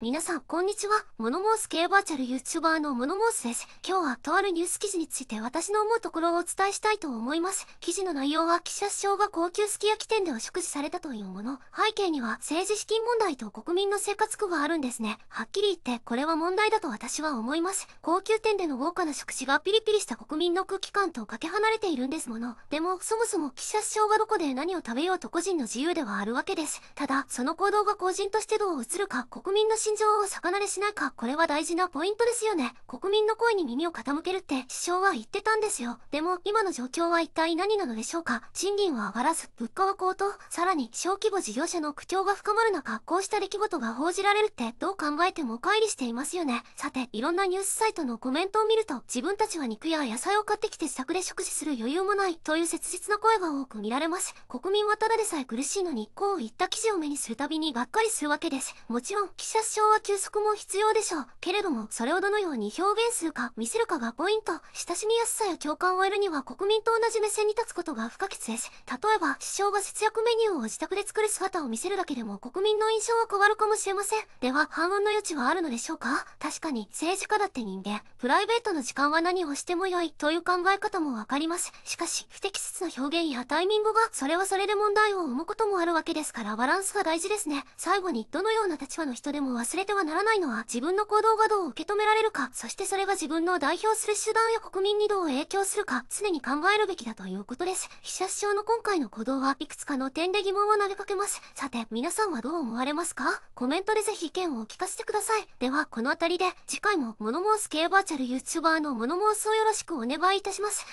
皆さん、こんにちは。モノモース系バーチャル YouTuber のモノモースです。今日はとあるニュース記事について私の思うところをお伝えしたいと思います。記事の内容は、記者首相が高級すき焼き店でお食事されたというもの。背景には、政治資金問題と国民の生活苦があるんですね。はっきり言って、これは問題だと私は思います。高級店での豪華な食事がピリピリした国民の空気感とかけ離れているんですもの。でも、そもそも記者首相がどこで何を食べようと個人の自由ではあるわけです。ただ、その行動が個人としてどう映るか、国民の心情を逆なれしないか、これは大事なポイントですよね。国民の声に耳を傾けるって首相は言ってたんですよ。でも、今の状況は一体何なのでしょうか。賃金は上がらず、物価は高騰、さらに小規模事業者の苦境が深まる中、こうした出来事が報じられるってどう考えても乖離していますよね。さて、いろんなニュースサイトのコメントを見ると、自分たちは肉や野菜を買ってきて自宅で食事する余裕もないという切実な声が多く見られます。国民はただでさえ苦しいのに、こういった記事を目にするたびにがっかりするわけです。もちろん、記者少は休息も必要でしょう。けれども、それをどのように表現するか、見せるかがポイント。親しみやすさや共感を得るには国民と同じ目線に立つことが不可欠です。例えば、首相が節約メニューを自宅で作る姿を見せるだけでも国民の印象は変わるかもしれません。では、反論の余地はあるのでしょうか確かに、政治家だって人間、プライベートの時間は何をしても良いという考え方もわかります。しかし、不適切な表現やタイミングが、それはそれで問題を生むこともあるわけですからバランスが大事ですね。最後に、どのような立場の人でも忘忘れてはならないのは自分の行動がどう受け止められるか、そしてそれが自分の代表する手段や国民にどう影響するか、常に考えるべきだということです。被写主張の今回の行動は、いくつかの点で疑問を投げかけます。さて、皆さんはどう思われますかコメントでぜひ意見をお聞かせてください。では、この辺りで、次回もモノモース系バーチャル YouTuber のモノモースをよろしくお願いいたします。